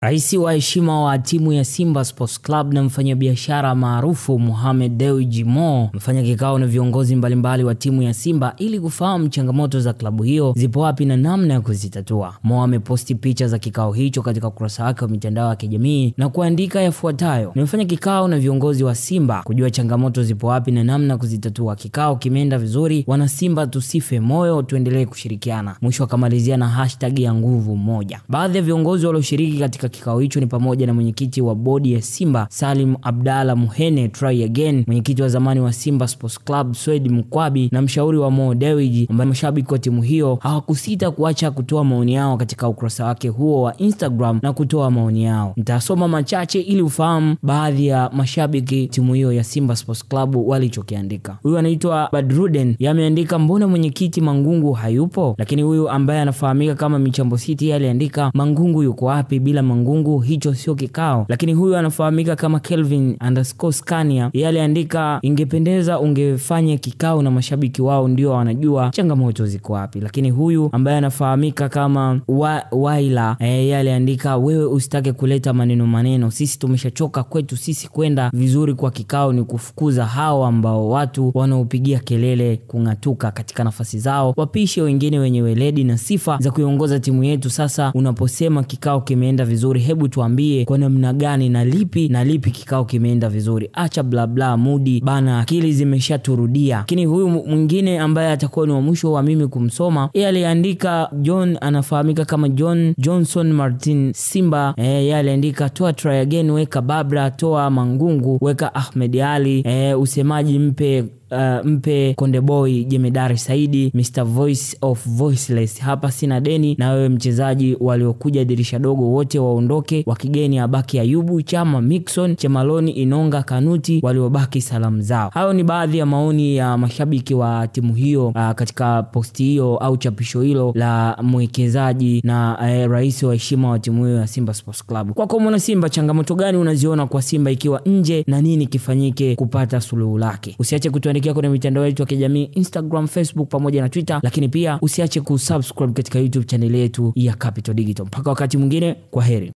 Rais wa heshima wa timu ya Simba Sports Club na mfanyabiashara maarufu Mohamed Dewji Mo amefanya kikao na viongozi mbalimbali wa timu ya Simba ili kufahamu changamoto za klabu hiyo zipo wapi na namna ya kuzitatua. Mo ameposti picha za kikao hicho katika ukurasa wake wa mitandao ya kijamii na kuandika yafuatayo: nimefanya kikao na viongozi wa Simba kujua changamoto zipo wapi na namna ya kuzitatua. Kikao kimeenda vizuri, wana Simba tusife moyo, tuendelee kushirikiana. Mwisho akamalizia na hashtag ya nguvu moja. Baadhi ya viongozi walioshiriki katika katika kikao hicho ni pamoja na mwenyekiti wa bodi ya Simba Salim Abdalla Muhene Try Again, mwenyekiti wa zamani wa Simba Sports Club Swed Mkwabi na mshauri wa Mo Dewji, ambaye mashabiki wa timu hiyo hawakusita kuacha kutoa maoni yao katika ukurasa wake huo wa Instagram na kutoa maoni yao. Nitasoma machache ili ufahamu baadhi ya mashabiki timu hiyo ya Simba Sports Club walichokiandika. Huyu anaitwa Badruden yameandika, mbona mwenyekiti Mangungu hayupo? Lakini huyu ambaye anafahamika kama Michambo City aliandika, Mangungu yuko wapi bila ngungu hicho sio kikao. Lakini huyu anafahamika kama Kelvin underscore Scania, yeye aliandika ingependeza ungefanye kikao na mashabiki wao, ndio wanajua changamoto ziko wapi. Lakini huyu ambaye anafahamika kama wa, Waila eh, yeye aliandika wewe usitake kuleta maneno maneno, sisi tumeshachoka kwetu sisi kwenda vizuri kwa kikao ni kufukuza hao ambao watu wanaopigia kelele kung'atuka katika nafasi zao, wapishe wengine wenye weledi na sifa za kuiongoza timu yetu. Sasa unaposema kikao kimeenda vizuri vizuri, hebu tuambie kwa namna gani na lipi na lipi kikao kimeenda vizuri. Acha bla bla mudi bana, akili zimeshaturudia. Lakini huyu mwingine ambaye atakuwa ni wa mwisho wa mimi kumsoma, yeye aliandika John, anafahamika kama John Johnson Martin Simba. E, yeye aliandika toa try again, weka Babra, toa Mangungu, weka Ahmed Ali. eh, usemaji mpe uh, mpe Konde Boy, Jemedari Saidi, Mr Voice of Voiceless. Hapa sina deni na wewe mchezaji, waliokuja dirisha dogo wote waondoke, wa kigeni abaki Ayubu, Chama, Mixon, Chemaloni, Inonga, Kanuti, waliobaki salamu zao. Hayo ni baadhi ya maoni ya mashabiki wa timu hiyo uh, katika posti hiyo au chapisho hilo la mwekezaji na uh, rais wa heshima wa timu hiyo ya Simba Sports Club. Kwako mwana Simba, changamoto gani unaziona kwa Simba ikiwa nje na nini kifanyike kupata suluhu lake? Usiache kutuandikia kutuandikia kwenye mitandao yetu ya kijamii Instagram, Facebook pamoja na Twitter, lakini pia usiache kusubscribe katika YouTube chaneli yetu ya Capital Digital. Mpaka wakati mwingine, kwa heri.